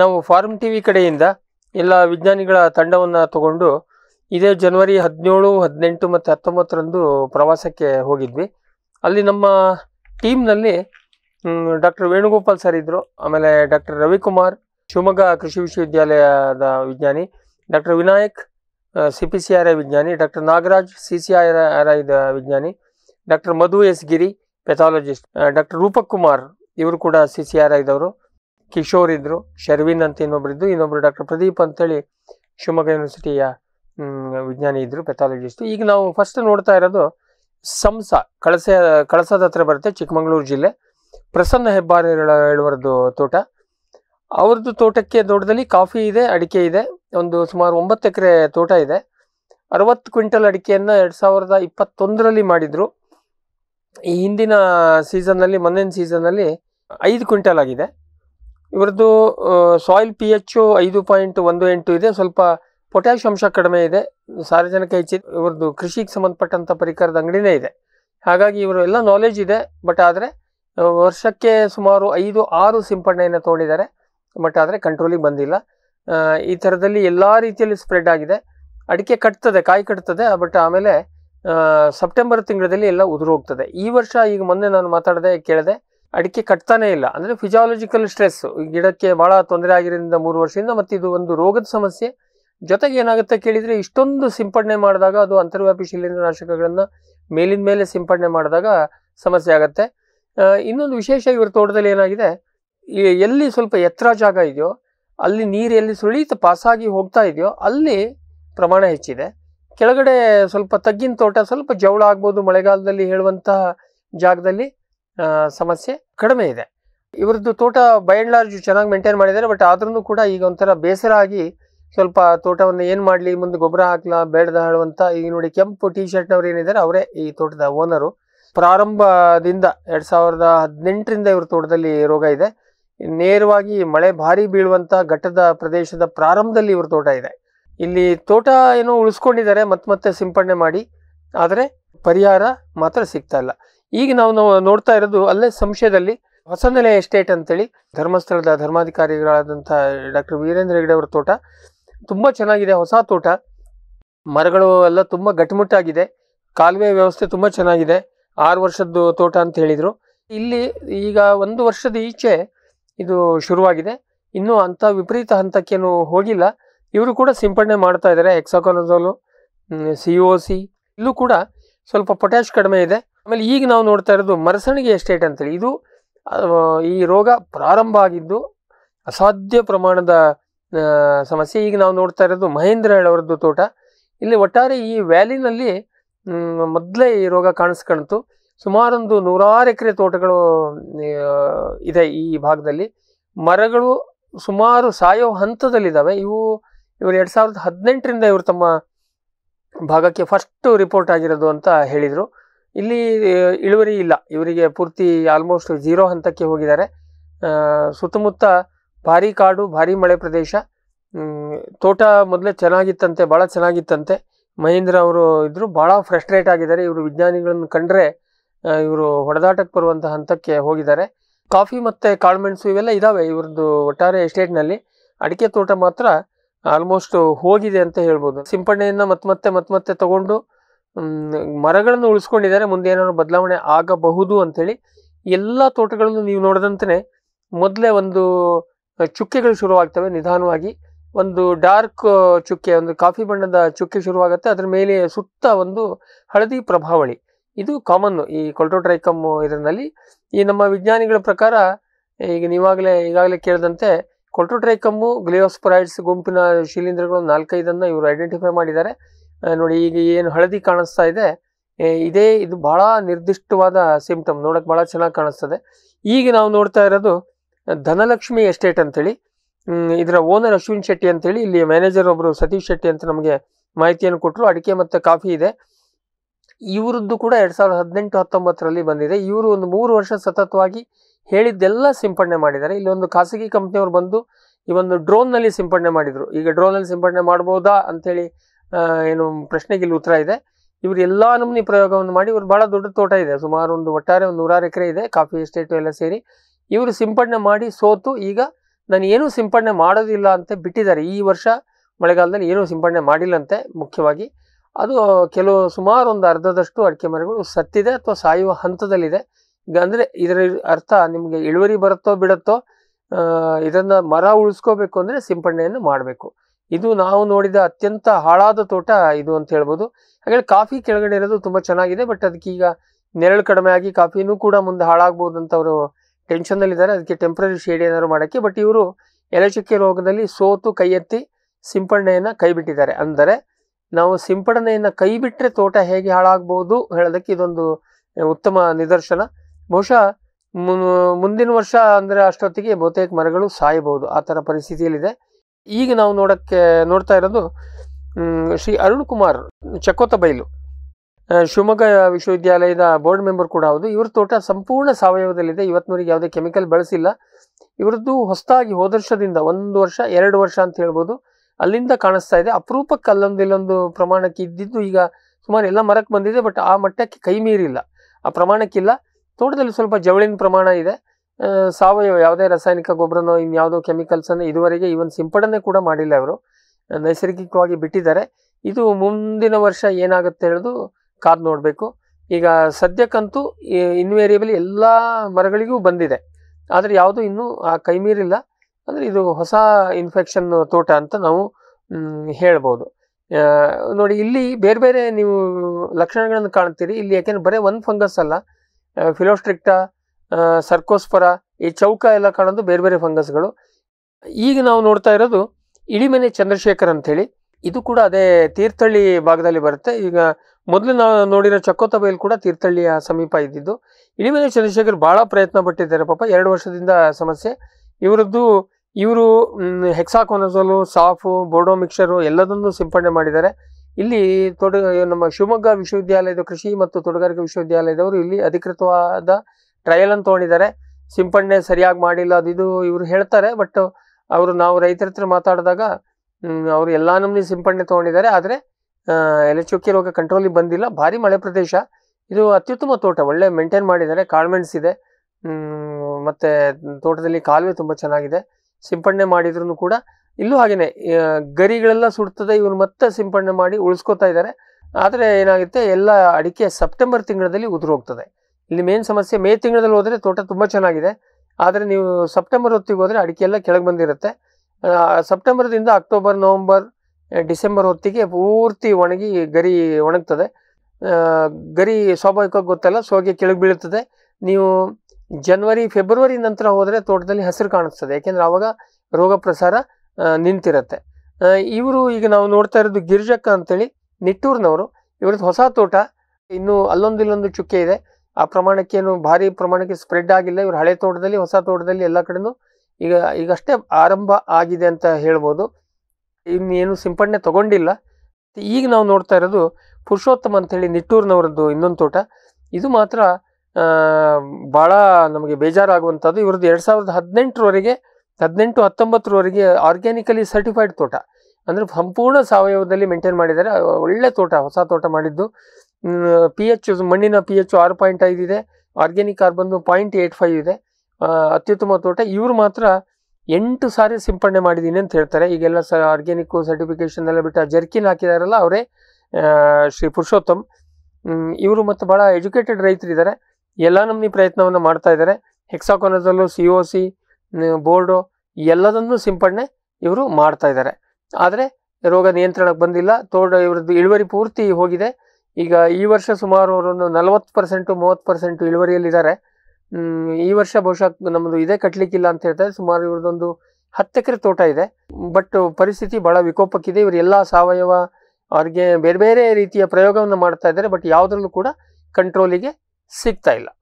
ನಾವು form T V ಕಡೆಯಿಂದ ಎಲ್ಲ ವಿಜ್ಞಾನಿಗಳ ತಂಡವನ್ನು ತಗೊಂಡು ಇದೇ ಜನವರಿ ಹದಿನೇಳು ಹದಿನೆಂಟು ಮತ್ತು ಹತ್ತೊಂಬತ್ತರಂದು ಪ್ರವಾಸಕ್ಕೆ ಹೋಗಿದ್ವಿ ಅಲ್ಲಿ ನಮ್ಮ ಟೀಮ್ನಲ್ಲಿ ಡಾಕ್ಟರ್ ವೇಣುಗೋಪಾಲ್ ಸರ್ ಇದ್ದರು ಆಮೇಲೆ ಡಾಕ್ಟರ್ ರವಿಕುಮಾರ್ ಶಿವಮೊಗ್ಗ ಕೃಷಿ ವಿಶ್ವವಿದ್ಯಾಲಯದ ವಿಜ್ಞಾನಿ doctor Vinayak C P C R I ವಿಜ್ಞಾನಿ doctor Nagaraj C C R R ಐದ ವಿಜ್ಞಾನಿ doctor Madhu S Giri pathologist doctor Roopak Kumar ಇವರು ಕೂಡ ಸಿ ಸಿ ಆರ್ ಐದವರು ಕಿಶೋರ್ ಇದ್ರು ಶರ್ವಿನ್ ಅಂತ ಇನ್ನೊಬ್ರು ಇದ್ರು ಇನ್ನೊಬ್ರು ಡಾಕ್ಟರ್ ಪ್ರದೀಪ್ ಅಂತೇಳಿ ಶಿವಮೊಗ್ಗ ಯೂನಿವರ್ಸಿಟಿಯ ವಿಜ್ಞಾನಿ ಇದ್ರು ಪೆಥಾಲಜಿಸ್ಟ್ ಈಗ ನಾವು ಫಸ್ಟ್ ನೋಡ್ತಾ ಇರೋದು ಸಂಸ ಕಳಸ ಕಳಸದ ಹತ್ರ ಬರುತ್ತೆ ಚಿಕ್ಕಮಗಳೂರು ಜಿಲ್ಲೆ ಪ್ರಸನ್ನ ಹೆಬ್ಬಾರ್ ಹೇಳುವರದ್ದು ತೋಟ ಅವ್ರದ್ದು ತೋಟಕ್ಕೆ ದೊಡ್ಡದಲ್ಲಿ ಕಾಫಿ ಇದೆ ಅಡಿಕೆ ಇದೆ ಒಂದು ಸುಮಾರು ಒಂಬತ್ತು ಎಕರೆ ತೋಟ ಇದೆ ಅರವತ್ತು ಕ್ವಿಂಟಲ್ ಅಡಿಕೆಯನ್ನು ಎರಡು ಸಾವಿರದ ಇಪ್ಪತ್ತೊಂದರಲ್ಲಿ ಮಾಡಿದರು ಈ ಹಿಂದಿನ ಸೀಸನ್ನಲ್ಲಿ ಸೀಸನ್ ಸೀಸನ್ನಲ್ಲಿ ಐದು ಕ್ವಿಂಟಲ್ ಆಗಿದೆ ಇವ್ರದ್ದು ಸಾಯಿಲ್ ಪಿ ಎಚ್ ಐದು ಪಾಯಿಂಟ್ ಒಂದು ಎಂಟು ಇದೆ ಸ್ವಲ್ಪ ಪೊಟ್ಯಾಶ್ ಅಂಶ ಕಡಿಮೆ ಇದೆ ಸಾರ್ವಜನಿಕ ಹೆಚ್ಚಿ ಇವ್ರದ್ದು ಕೃಷಿಗೆ ಸಂಬಂಧಪಟ್ಟಂಥ ಪರಿಕರದ ಅಂಗಡಿನೇ ಇದೆ ಹಾಗಾಗಿ ಇವರು ಎಲ್ಲ ನಾಲೆಜ್ ಇದೆ ಬಟ್ ಆದರೆ ವರ್ಷಕ್ಕೆ ಸುಮಾರು ಐದು ಆರು ಸಿಂಪಡಣೆಯನ್ನು ತೊಗೊಂಡಿದ್ದಾರೆ ಬಟ್ ಆದರೆ ಕಂಟ್ರೋಲಿಗೆ ಬಂದಿಲ್ಲ ಈ ಥರದಲ್ಲಿ ಎಲ್ಲ ರೀತಿಯಲ್ಲಿ ಸ್ಪ್ರೆಡ್ ಆಗಿದೆ ಅಡಿಕೆ ಕಟ್ತದೆ ಕಾಯಿ ಕಟ್ತದೆ ಬಟ್ ಆಮೇಲೆ ಸೆಪ್ಟೆಂಬರ್ ತಿಂಗಳಲ್ಲಿ ಎಲ್ಲ ಉದುರು ಹೋಗ್ತದೆ ಈ ವರ್ಷ ಈಗ ಮೊನ್ನೆ ನಾನು ಮಾತಾಡಿದೆ ಕೇಳಿದೆ ಅಡಿಕೆ ಕಟ್ತಾನೇ ಇಲ್ಲ ಅಂದರೆ ಫಿಸಿಯಾಲಜಿಕಲ್ ಸ್ಟ್ರೆಸ್ ಗಿಡಕ್ಕೆ ಭಾಳ ತೊಂದರೆ ಆಗಿರೋದ್ರಿಂದ ಮೂರು ವರ್ಷದಿಂದ ಮತ್ತು ಇದು ಒಂದು ರೋಗದ ಸಮಸ್ಯೆ ಜೊತೆಗೆ ಏನಾಗುತ್ತೆ ಕೇಳಿದರೆ ಇಷ್ಟೊಂದು ಸಿಂಪಡಣೆ ಮಾಡಿದಾಗ ಅದು ಅಂತರ್ವ್ಯಾಪಿ ಶಿಲೀಂದ್ರನಾಶಕಗಳನ್ನು ಮೇಲಿನ ಮೇಲೆ ಸಿಂಪಡಣೆ ಮಾಡಿದಾಗ ಸಮಸ್ಯೆ ಆಗುತ್ತೆ ಇನ್ನೊಂದು ವಿಶೇಷ ಇವ್ರ ತೋಟದಲ್ಲಿ ಏನಾಗಿದೆ ಎಲ್ಲಿ ಸ್ವಲ್ಪ ಎತ್ತರ ಜಾಗ ಇದೆಯೋ ಅಲ್ಲಿ ನೀರು ಎಲ್ಲಿ ಸುಳಿತ ಪಾಸಾಗಿ ಹೋಗ್ತಾ ಇದೆಯೋ ಅಲ್ಲಿ ಪ್ರಮಾಣ ಹೆಚ್ಚಿದೆ ಕೆಳಗಡೆ ಸ್ವಲ್ಪ ತಗ್ಗಿನ ತೋಟ ಸ್ವಲ್ಪ ಜವಳ ಆಗ್ಬೋದು ಮಳೆಗಾಲದಲ್ಲಿ ಹೇಳುವಂತಹ ಜಾಗದಲ್ಲಿ ಸಮಸ್ಯೆ ಕಡಿಮೆ ಇದೆ ಇವ್ರದ್ದು ತೋಟ ಬೈ ಅಂಡ್ ಲಾರ್ಜ್ ಚೆನ್ನಾಗಿ ಮೇಂಟೈನ್ ಮಾಡಿದ್ದಾರೆ ಬಟ್ ಆದ್ರೂ ಕೂಡ ಈಗ ಒಂಥರ ಬೇಸರ ಆಗಿ ಸ್ವಲ್ಪ ತೋಟವನ್ನು ಏನು ಮಾಡಲಿ ಮುಂದೆ ಗೊಬ್ಬರ ಹಾಕ್ಲಾ ಬೇಡದ ಹಾಳುವಂತ ಈಗ ನೋಡಿ ಕೆಂಪು ಟಿ ಶರ್ಟ್ನವ್ರು ಏನಿದ್ದಾರೆ ಅವರೇ ಈ ತೋಟದ ಓನರು ಪ್ರಾರಂಭದಿಂದ ಎರಡು ಸಾವಿರದ ಹದಿನೆಂಟರಿಂದ ಇವ್ರ ತೋಟದಲ್ಲಿ ರೋಗ ಇದೆ ನೇರವಾಗಿ ಮಳೆ ಭಾರಿ ಬೀಳುವಂಥ ಘಟ್ಟದ ಪ್ರದೇಶದ ಪ್ರಾರಂಭದಲ್ಲಿ ಇವ್ರ ತೋಟ ಇದೆ ಇಲ್ಲಿ ತೋಟ ಏನು ಉಳಿಸ್ಕೊಂಡಿದ್ದಾರೆ ಮತ್ತೆ ಮತ್ತೆ ಸಿಂಪಡಣೆ ಮಾಡಿ ಆದರೆ ಪರಿಹಾರ ಮಾತ್ರ ಸಿಗ್ತಾ ಇಲ್ಲ ಈಗ ನಾವು ನೋಡ್ತಾ ಇರೋದು ಅಲ್ಲೇ ಸಂಶಯದಲ್ಲಿ ನೆಲೆ ಎಸ್ಟೇಟ್ ಅಂತೇಳಿ ಧರ್ಮಸ್ಥಳದ ಧರ್ಮಾಧಿಕಾರಿಗಳಾದಂಥ ಡಾಕ್ಟರ್ ವೀರೇಂದ್ರ ಹೆಗ್ಡೆ ಅವರ ತೋಟ ತುಂಬ ಚೆನ್ನಾಗಿದೆ ಹೊಸ ತೋಟ ಮರಗಳು ಎಲ್ಲ ತುಂಬ ಗಟ್ಟಿಮುಟ್ಟಾಗಿದೆ ಕಾಲುವೆ ವ್ಯವಸ್ಥೆ ತುಂಬ ಚೆನ್ನಾಗಿದೆ ಆರು ವರ್ಷದ್ದು ತೋಟ ಅಂತ ಹೇಳಿದರು ಇಲ್ಲಿ ಈಗ ಒಂದು ವರ್ಷದ ಈಚೆ ಇದು ಶುರುವಾಗಿದೆ ಇನ್ನೂ ಅಂಥ ವಿಪರೀತ ಹಂತಕ್ಕೇನು ಹೋಗಿಲ್ಲ ಇವರು ಕೂಡ ಸಿಂಪಡಣೆ ಮಾಡ್ತಾ ಇದ್ದಾರೆ ಎಕ್ಸಾಕೋನೋಸೋಲು ಸಿ ಸಿ ಇಲ್ಲೂ ಕೂಡ ಸ್ವಲ್ಪ ಪೊಟ್ಯಾಶ್ ಕಡಿಮೆ ಇದೆ ಆಮೇಲೆ ಈಗ ನಾವು ನೋಡ್ತಾ ಇರೋದು ಮರಸಣಿಗೆ ಎಸ್ಟೇಟ್ ಅಂತೇಳಿ ಇದು ಈ ರೋಗ ಪ್ರಾರಂಭ ಆಗಿದ್ದು ಅಸಾಧ್ಯ ಪ್ರಮಾಣದ ಸಮಸ್ಯೆ ಈಗ ನಾವು ನೋಡ್ತಾ ಇರೋದು ಮಹೇಂದ್ರ ಅವರದ್ದು ತೋಟ ಇಲ್ಲಿ ಒಟ್ಟಾರೆ ಈ ವ್ಯಾಲಿನಲ್ಲಿ ಮೊದಲೇ ಈ ರೋಗ ಕಾಣಿಸ್ಕೊಳ್ತು ಸುಮಾರೊಂದು ನೂರಾರು ಎಕರೆ ತೋಟಗಳು ಇದೆ ಈ ಭಾಗದಲ್ಲಿ ಮರಗಳು ಸುಮಾರು ಸಾಯೋ ಹಂತದಲ್ಲಿದ್ದಾವೆ ಇವು ಇವರು ಎರಡು ಸಾವಿರದ ಹದಿನೆಂಟರಿಂದ ಇವರು ತಮ್ಮ ಭಾಗಕ್ಕೆ ಫಸ್ಟ್ ರಿಪೋರ್ಟ್ ಆಗಿರೋದು ಅಂತ ಹೇಳಿದರು ಇಲ್ಲಿ ಇಳುವರಿ ಇಲ್ಲ ಇವರಿಗೆ ಪೂರ್ತಿ ಆಲ್ಮೋಸ್ಟ್ ಜೀರೋ ಹಂತಕ್ಕೆ ಹೋಗಿದ್ದಾರೆ ಸುತ್ತಮುತ್ತ ಭಾರಿ ಕಾಡು ಭಾರಿ ಮಳೆ ಪ್ರದೇಶ ತೋಟ ಮೊದಲೇ ಚೆನ್ನಾಗಿತ್ತಂತೆ ಭಾಳ ಚೆನ್ನಾಗಿತ್ತಂತೆ ಮಹೇಂದ್ರ ಅವರು ಇದ್ರು ಭಾಳ ಫ್ರಸ್ಟ್ರೇಟ್ ಆಗಿದ್ದಾರೆ ಇವರು ವಿಜ್ಞಾನಿಗಳನ್ನು ಕಂಡ್ರೆ ಇವರು ಹೊಡೆದಾಟಕ್ಕೆ ಬರುವಂಥ ಹಂತಕ್ಕೆ ಹೋಗಿದ್ದಾರೆ ಕಾಫಿ ಮತ್ತು ಕಾಳುಮೆಣಸು ಇವೆಲ್ಲ ಇದ್ದಾವೆ ಇವ್ರದ್ದು ಒಟ್ಟಾರೆ ಎಸ್ಟೇಟ್ನಲ್ಲಿ ಅಡಿಕೆ ತೋಟ ಮಾತ್ರ ಆಲ್ಮೋಸ್ಟ್ ಹೋಗಿದೆ ಅಂತ ಹೇಳ್ಬೋದು ಸಿಂಪಡಣೆಯನ್ನು ಮತ್ತೆ ಮತ್ತೆ ಮತ್ತೆ ಮತ್ತೆ ತಗೊಂಡು ಮರಗಳನ್ನು ಉಳಿಸ್ಕೊಂಡಿದ್ದಾರೆ ಮುಂದೆ ಏನಾದ್ರು ಬದಲಾವಣೆ ಆಗಬಹುದು ಅಂತೇಳಿ ಎಲ್ಲ ತೋಟಗಳನ್ನು ನೀವು ನೋಡಿದಂತೆ ಮೊದಲೇ ಒಂದು ಚುಕ್ಕೆಗಳು ಶುರುವಾಗ್ತವೆ ನಿಧಾನವಾಗಿ ಒಂದು ಡಾರ್ಕ್ ಚುಕ್ಕೆ ಒಂದು ಕಾಫಿ ಬಣ್ಣದ ಚುಕ್ಕೆ ಶುರುವಾಗುತ್ತೆ ಅದರ ಮೇಲೆ ಸುತ್ತ ಒಂದು ಹಳದಿ ಪ್ರಭಾವಳಿ ಇದು ಕಾಮನ್ನು ಈ ಕೊಲ್ಟೋಟ್ರೈಕಮ್ ಇದರಲ್ಲಿ ಈ ನಮ್ಮ ವಿಜ್ಞಾನಿಗಳ ಪ್ರಕಾರ ಈಗ ನೀವಾಗಲೇ ಈಗಾಗಲೇ ಕೇಳಿದಂತೆ ಕೊಲ್ಟೋಟ್ರೈಕಮ್ಮು ಗ್ಲಿಯೋಸ್ಪೊರೈಡ್ಸ್ ಗುಂಪಿನ ಶಿಲೀಂಧ್ರಗಳು ನಾಲ್ಕೈದನ್ನು ಇವರು ಐಡೆಂಟಿಫೈ ಮಾಡಿದ್ದಾರೆ ನೋಡಿ ಈಗ ಏನು ಹಳದಿ ಕಾಣಿಸ್ತಾ ಇದೆ ಇದೇ ಇದು ಬಹಳ ನಿರ್ದಿಷ್ಟವಾದ ಸಿಂಪ್ಟಮ್ ನೋಡಕ್ಕೆ ಭಾಳ ಚೆನ್ನಾಗಿ ಕಾಣಿಸ್ತದೆ ಈಗ ನಾವು ನೋಡ್ತಾ ಇರೋದು ಧನಲಕ್ಷ್ಮಿ ಎಸ್ಟೇಟ್ ಅಂತೇಳಿ ಇದರ ಓನರ್ ಅಶ್ವಿನ್ ಶೆಟ್ಟಿ ಅಂತೇಳಿ ಇಲ್ಲಿ ಮ್ಯಾನೇಜರ್ ಒಬ್ಬರು ಸತೀಶ್ ಶೆಟ್ಟಿ ಅಂತ ನಮಗೆ ಮಾಹಿತಿಯನ್ನು ಕೊಟ್ಟರು ಅಡಿಕೆ ಮತ್ತು ಕಾಫಿ ಇದೆ ಇವರದ್ದು ಕೂಡ ಎರಡು ಸಾವಿರದ ಹದಿನೆಂಟು ಹತ್ತೊಂಬತ್ತರಲ್ಲಿ ಬಂದಿದೆ ಇವರು ಒಂದು ಮೂರು ವರ್ಷ ಸತತವಾಗಿ ಹೇಳಿದ್ದೆಲ್ಲ ಸಿಂಪಡಣೆ ಮಾಡಿದ್ದಾರೆ ಇಲ್ಲಿ ಒಂದು ಖಾಸಗಿ ಕಂಪ್ನಿಯವರು ಬಂದು ಈ ಒಂದು ಡ್ರೋನ್ನಲ್ಲಿ ಸಿಂಪಡಣೆ ಮಾಡಿದರು ಈಗ ಡ್ರೋನಲ್ಲಿ ಸಿಂಪಡಣೆ ಮಾಡ್ಬೋದಾ ಅಂತೇಳಿ ಏನು ಪ್ರಶ್ನೆಗೆ ಇಲ್ಲಿ ಉತ್ತರ ಇದೆ ಇವರು ಎಲ್ಲ ನಮೂನಿ ಪ್ರಯೋಗವನ್ನು ಮಾಡಿ ಇವರು ಬಹಳ ದೊಡ್ಡ ತೋಟ ಇದೆ ಸುಮಾರು ಒಂದು ಒಟ್ಟಾರೆ ಒಂದು ನೂರಾರು ಎಕರೆ ಇದೆ ಕಾಫಿ ಎಸ್ಟೇಟು ಎಲ್ಲ ಸೇರಿ ಇವರು ಸಿಂಪಡಣೆ ಮಾಡಿ ಸೋತು ಈಗ ನಾನು ಏನೂ ಸಿಂಪಡಣೆ ಮಾಡೋದಿಲ್ಲ ಅಂತ ಬಿಟ್ಟಿದ್ದಾರೆ ಈ ವರ್ಷ ಮಳೆಗಾಲದಲ್ಲಿ ಏನೂ ಸಿಂಪಡಣೆ ಮಾಡಿಲ್ಲಂತೆ ಮುಖ್ಯವಾಗಿ ಅದು ಕೆಲವು ಸುಮಾರು ಒಂದು ಅರ್ಧದಷ್ಟು ಅಡಿಕೆ ಮರಗಳು ಸತ್ತಿದೆ ಅಥವಾ ಸಾಯುವ ಹಂತದಲ್ಲಿದೆ ಈಗ ಅಂದರೆ ಇದರ ಅರ್ಥ ನಿಮಗೆ ಇಳುವರಿ ಬರುತ್ತೋ ಬಿಡುತ್ತೋ ಇದನ್ನು ಮರ ಉಳಿಸ್ಕೋಬೇಕು ಅಂದರೆ ಸಿಂಪಡಣೆಯನ್ನು ಮಾಡಬೇಕು ಇದು ನಾವು ನೋಡಿದ ಅತ್ಯಂತ ಹಾಳಾದ ತೋಟ ಇದು ಅಂತ ಹೇಳ್ಬೋದು ಹಾಗೆ ಕಾಫಿ ಕೆಳಗಡೆ ಇರೋದು ತುಂಬ ಚೆನ್ನಾಗಿದೆ ಬಟ್ ಈಗ ನೆರಳು ಕಡಿಮೆ ಆಗಿ ಕಾಫಿನೂ ಕೂಡ ಮುಂದೆ ಹಾಳಾಗ್ಬೋದು ಅಂತ ಅವರು ಟೆನ್ಷನ್ನಲ್ಲಿದ್ದಾರೆ ಅದಕ್ಕೆ ಟೆಂಪ್ರರಿ ಶೇಡ್ ಏನಾದ್ರು ಮಾಡೋಕ್ಕೆ ಬಟ್ ಇವರು ಎಲೆಚಕ್ಕೆ ರೋಗದಲ್ಲಿ ಸೋತು ಕೈ ಎತ್ತಿ ಸಿಂಪಡಣೆಯನ್ನು ಕೈಬಿಟ್ಟಿದ್ದಾರೆ ಅಂದರೆ ನಾವು ಸಿಂಪಡಣೆಯನ್ನು ಕೈಬಿಟ್ಟರೆ ತೋಟ ಹೇಗೆ ಹಾಳಾಗ್ಬೋದು ಹೇಳೋದಕ್ಕೆ ಇದೊಂದು ಉತ್ತಮ ನಿದರ್ಶನ ಬಹುಶಃ ಮುಂದಿನ ವರ್ಷ ಅಂದರೆ ಅಷ್ಟೊತ್ತಿಗೆ ಬಹುತೇಕ ಮರಗಳು ಸಾಯಬಹುದು ಆ ಥರ ಪರಿಸ್ಥಿತಿಯಲ್ಲಿದೆ ಈಗ ನಾವು ನೋಡಕ್ಕೆ ನೋಡ್ತಾ ಇರೋದು ಶ್ರೀ ಅರುಣ್ ಕುಮಾರ್ ಚಕೋತ ಬೈಲು ಶಿವಮೊಗ್ಗ ವಿಶ್ವವಿದ್ಯಾಲಯದ ಬೋರ್ಡ್ ಮೆಂಬರ್ ಕೂಡ ಹೌದು ಇವ್ರ ತೋಟ ಸಂಪೂರ್ಣ ಸಾವಯವದಲ್ಲಿದೆ ಇವತ್ತಿನವರೆಗೆ ಯಾವುದೇ ಕೆಮಿಕಲ್ ಬಳಸಿಲ್ಲ ಇವ್ರದ್ದು ಹೊಸದಾಗಿ ಹೋದ ವರ್ಷದಿಂದ ಒಂದು ವರ್ಷ ಎರಡು ವರ್ಷ ಅಂತ ಹೇಳ್ಬೋದು ಅಲ್ಲಿಂದ ಕಾಣಿಸ್ತಾ ಇದೆ ಅಪರೂಪಕ್ಕೆ ಅಲ್ಲೊಂದು ಇಲ್ಲೊಂದು ಪ್ರಮಾಣಕ್ಕೆ ಇದ್ದಿದ್ದು ಈಗ ಸುಮಾರು ಎಲ್ಲ ಮರಕ್ಕೆ ಬಂದಿದೆ ಬಟ್ ಆ ಮಟ್ಟಕ್ಕೆ ಕೈ ಮೀರಿಲ್ಲ ಆ ಪ್ರಮಾಣಕ್ಕಿಲ್ಲ ತೋಟದಲ್ಲಿ ಸ್ವಲ್ಪ ಜವಳಿನ ಪ್ರಮಾಣ ಇದೆ ಸಾವಯವ ಯಾವುದೇ ರಾಸಾಯನಿಕ ಗೊಬ್ಬರನೋ ಯಾವುದೋ ಕೆಮಿಕಲ್ಸನ್ನು ಇದುವರೆಗೆ ಇವನ್ ಸಿಂಪಡಣೆ ಕೂಡ ಮಾಡಿಲ್ಲ ಅವರು ನೈಸರ್ಗಿಕವಾಗಿ ಬಿಟ್ಟಿದ್ದಾರೆ ಇದು ಮುಂದಿನ ವರ್ಷ ಏನಾಗುತ್ತೆ ಹೇಳೋದು ಕಾದು ನೋಡಬೇಕು ಈಗ ಸದ್ಯಕ್ಕಂತೂ ಇನ್ವೇರಿಯಬಲಿ ಎಲ್ಲ ಮರಗಳಿಗೂ ಬಂದಿದೆ ಆದರೆ ಯಾವುದು ಇನ್ನೂ ಆ ಕೈಮೀರಿಲ್ಲ ಅಂದರೆ ಇದು ಹೊಸ ಇನ್ಫೆಕ್ಷನ್ ತೋಟ ಅಂತ ನಾವು ಹೇಳ್ಬೋದು ನೋಡಿ ಇಲ್ಲಿ ಬೇರೆ ಬೇರೆ ನೀವು ಲಕ್ಷಣಗಳನ್ನು ಕಾಣ್ತೀರಿ ಇಲ್ಲಿ ಯಾಕೆಂದ್ರೆ ಬರೀ ಒಂದು ಫಂಗಸ್ ಅಲ್ಲ ಫಿಲೋಸ್ಟ್ರಿಕ್ಟಾ ಸರ್ಕೋಸ್ಪರ ಈ ಚೌಕ ಎಲ್ಲ ಕಾಣೋದು ಬೇರೆ ಬೇರೆ ಫಂಗಸ್ಗಳು ಈಗ ನಾವು ನೋಡ್ತಾ ಇರೋದು ಇಳಿಮನೆ ಚಂದ್ರಶೇಖರ್ ಅಂತ ಹೇಳಿ ಇದು ಕೂಡ ಅದೇ ತೀರ್ಥಹಳ್ಳಿ ಭಾಗದಲ್ಲಿ ಬರುತ್ತೆ ಈಗ ಮೊದಲು ನಾವು ನೋಡಿರೋ ಚಕ್ಕೋತ ಕೂಡ ತೀರ್ಥಹಳ್ಳಿಯ ಸಮೀಪ ಇದ್ದಿದ್ದು ಇಳಿಮನೆ ಚಂದ್ರಶೇಖರ್ ಬಹಳ ಪ್ರಯತ್ನ ಪಟ್ಟಿದ್ದಾರೆ ಪಾಪ ಎರಡು ವರ್ಷದಿಂದ ಸಮಸ್ಯೆ ಇವರದ್ದು ಇವರು ಹೆಕ್ಸಾಕೋನಸೋಲು ಸಾಫು ಬೋಡೋ ಮಿಕ್ಸರು ಎಲ್ಲದನ್ನು ಸಿಂಪಡಣೆ ಮಾಡಿದ್ದಾರೆ ಇಲ್ಲಿ ತೊಡ ನಮ್ಮ ಶಿವಮೊಗ್ಗ ವಿಶ್ವವಿದ್ಯಾಲಯದ ಕೃಷಿ ಮತ್ತು ತೋಟಗಾರಿಕೆ ವಿಶ್ವವಿದ್ಯಾಲಯದವರು ಇಲ್ಲಿ ಅಧಿಕೃತವಾದ ಟ್ರಯಲ್ ಅಂತ ತೊಗೊಂಡಿದ್ದಾರೆ ಸಿಂಪಡಣೆ ಸರಿಯಾಗಿ ಮಾಡಿಲ್ಲ ಅದು ಇದು ಇವರು ಹೇಳ್ತಾರೆ ಬಟ್ ಅವರು ನಾವು ರೈತರ ಹತ್ರ ಮಾತಾಡಿದಾಗ ಅವರು ಎಲ್ಲ ನಮೂನಿ ಸಿಂಪಡಣೆ ತೊಗೊಂಡಿದ್ದಾರೆ ಆದರೆ ಎಲೆ ಚುಕ್ಕಿ ರೋಗ ಕಂಟ್ರೋಲಿಗೆ ಬಂದಿಲ್ಲ ಭಾರಿ ಮಳೆ ಪ್ರದೇಶ ಇದು ಅತ್ಯುತ್ತಮ ತೋಟ ಒಳ್ಳೆ ಮೇಂಟೈನ್ ಮಾಡಿದ್ದಾರೆ ಕಾರ್ಮೆಂಟ್ಸ್ ಇದೆ ಮತ್ತು ತೋಟದಲ್ಲಿ ಕಾಲುವೆ ತುಂಬ ಚೆನ್ನಾಗಿದೆ ಸಿಂಪಡಣೆ ಮಾಡಿದ್ರು ಕೂಡ ಇಲ್ಲೂ ಹಾಗೆಯೇ ಗರಿಗಳೆಲ್ಲ ಸುಡ್ತದೆ ಇವರು ಮತ್ತೆ ಸಿಂಪಡಣೆ ಮಾಡಿ ಉಳಿಸ್ಕೋತಾ ಇದ್ದಾರೆ ಆದರೆ ಏನಾಗುತ್ತೆ ಎಲ್ಲ ಅಡಿಕೆ ಸೆಪ್ಟೆಂಬರ್ ತಿಂಗಳಲ್ಲಿ ಹೋಗ್ತದೆ ಇಲ್ಲಿ ಮೇನ್ ಸಮಸ್ಯೆ ಮೇ ತಿಂಗಳಲ್ಲಿ ಹೋದರೆ ತೋಟ ತುಂಬ ಚೆನ್ನಾಗಿದೆ ಆದರೆ ನೀವು ಸೆಪ್ಟೆಂಬರ್ ಹೊತ್ತಿಗೆ ಹೋದರೆ ಅಡಿಕೆ ಎಲ್ಲ ಕೆಳಗೆ ಬಂದಿರುತ್ತೆ ಸೆಪ್ಟೆಂಬರ್ದಿಂದ ಅಕ್ಟೋಬರ್ ನವಂಬರ್ ಡಿಸೆಂಬರ್ ಹೊತ್ತಿಗೆ ಪೂರ್ತಿ ಒಣಗಿ ಗರಿ ಒಣಗ್ತದೆ ಗರಿ ಸ್ವಾಭಾವಿಕವಾಗಿ ಗೊತ್ತಲ್ಲ ಸೋಗೆ ಕೆಳಗೆ ಬೀಳುತ್ತದೆ ನೀವು ಜನವರಿ ಫೆಬ್ರವರಿ ನಂತರ ಹೋದರೆ ತೋಟದಲ್ಲಿ ಹಸಿರು ಕಾಣಿಸ್ತದೆ ಯಾಕೆಂದರೆ ಆವಾಗ ರೋಗ ಪ್ರಸಾರ ನಿಂತಿರುತ್ತೆ ಇವರು ಈಗ ನಾವು ನೋಡ್ತಾ ಇರೋದು ಗಿರ್ಜಕ್ಕ ಅಂತೇಳಿ ನಿಟ್ಟೂರಿನವರು ಇವ್ರದ್ದು ಹೊಸ ತೋಟ ಇನ್ನು ಅಲ್ಲೊಂದಿಲ್ಲೊಂದು ಚುಕ್ಕೆ ಇದೆ ಆ ಏನು ಭಾರಿ ಪ್ರಮಾಣಕ್ಕೆ ಸ್ಪ್ರೆಡ್ ಆಗಿಲ್ಲ ಇವರು ಹಳೆ ತೋಟದಲ್ಲಿ ಹೊಸ ತೋಟದಲ್ಲಿ ಎಲ್ಲ ಕಡೆನೂ ಈಗ ಈಗಷ್ಟೇ ಆರಂಭ ಆಗಿದೆ ಅಂತ ಹೇಳ್ಬೋದು ಇನ್ನೇನು ಸಿಂಪಡಣೆ ತಗೊಂಡಿಲ್ಲ ಈಗ ನಾವು ನೋಡ್ತಾ ಇರೋದು ಪುರುಷೋತ್ತಮ ಹೇಳಿ ನಿಟ್ಟೂರ್ನವ್ರದ್ದು ಇನ್ನೊಂದು ತೋಟ ಇದು ಮಾತ್ರ ಭಾಳ ನಮಗೆ ಬೇಜಾರಾಗುವಂಥದ್ದು ಇವ್ರದ್ದು ಎರಡು ಸಾವಿರದ ಹದಿನೆಂಟರವರೆಗೆ ಹದಿನೆಂಟು ಹತ್ತೊಂಬತ್ತರವರೆಗೆ ಆರ್ಗ್ಯಾನಿಕಲಿ ಸರ್ಟಿಫೈಡ್ ತೋಟ ಅಂದರೆ ಸಂಪೂರ್ಣ ಸಾವಯವದಲ್ಲಿ ಮೇಂಟೈನ್ ಮಾಡಿದ್ದಾರೆ ಒಳ್ಳೆ ತೋಟ ಹೊಸ ತೋಟ ಮಾಡಿದ್ದು ಪಿ ಎಚ್ ಮಣ್ಣಿನ ಪಿ ಎಚ್ ಆರು ಪಾಯಿಂಟ್ ಐದು ಇದೆ organic carbon point eight five ಇದೆ ಅತ್ಯುತ್ತಮ ತೋಟ ಇವರು ಮಾತ್ರ ಎಂಟು ಸಾರಿ ಸಿಂಪಡಣೆ ಮಾಡಿದ್ದೀನಿ ಅಂತ ಹೇಳ್ತಾರೆ ಈಗೆಲ್ಲ ಸ ಆರ್ಗ್ಯಾನಿಕ್ ಸರ್ಟಿಫಿಕೇಶನ್ ಎಲ್ಲ ಬಿಟ್ಟು ಜರ್ಕಿನ್ ಹಾಕಿದಾರಲ್ಲ ಅವರೇ ಶ್ರೀ ಪುರುಷೋತ್ತಮ್ ಇವರು ಮತ್ತು ಭಾಳ ಎಜುಕೇಟೆಡ್ ರೈತರಿದ್ದಾರೆ ಎಲ್ಲ ನಮ್ಮನಿ ಪ್ರಯತ್ನವನ್ನು ಮಾಡ್ತಾ ಇದ್ದಾರೆ ಹೆಕ್ಸಾಕೋನದಲ್ಲೂ ಸಿ ಒ ಸಿ ಬೋರ್ಡು ಎಲ್ಲದನ್ನು ಸಿಂಪಡಣೆ ಇವರು ಮಾಡ್ತಾ ಇದ್ದಾರೆ ಆದರೆ ರೋಗ ನಿಯಂತ್ರಣಕ್ಕೆ ಬಂದಿಲ್ಲ ತೋಟ ಇವ್ರದ್ದು ಇಳುವರಿ ಪೂರ್ತಿ ಹೋಗಿದೆ ಈಗ ಈ ವರ್ಷ ಸುಮಾರು ಅವರೊಂದು ನಲವತ್ತು ಪರ್ಸೆಂಟು ಮೂವತ್ತು ಪರ್ಸೆಂಟು ಇಳುವರಿಯಲ್ಲಿದ್ದಾರೆ ಈ ವರ್ಷ ಬಹುಶಃ ನಮ್ಮದು ಇದೇ ಕಟ್ಟಲಿಕ್ಕಿಲ್ಲ ಅಂತ ಹೇಳ್ತಾರೆ ಸುಮಾರು ಇವ್ರದ್ದೊಂದು ಹತ್ತು ಎಕರೆ ತೋಟ ಇದೆ ಬಟ್ ಪರಿಸ್ಥಿತಿ ಭಾಳ ವಿಕೋಪಕ್ಕಿದೆ ಇವರೆಲ್ಲ ಸಾವಯವ ಅವ್ರಿಗೆ ಬೇರೆ ಬೇರೆ ರೀತಿಯ ಪ್ರಯೋಗವನ್ನು ಮಾಡ್ತಾ ಇದ್ದಾರೆ ಬಟ್ ಯಾವುದ್ರಲ್ಲೂ ಕೂಡ ಕಂಟ್ರೋಲಿಗೆ ಸಿಗ್ತಾ ಇಲ್ಲ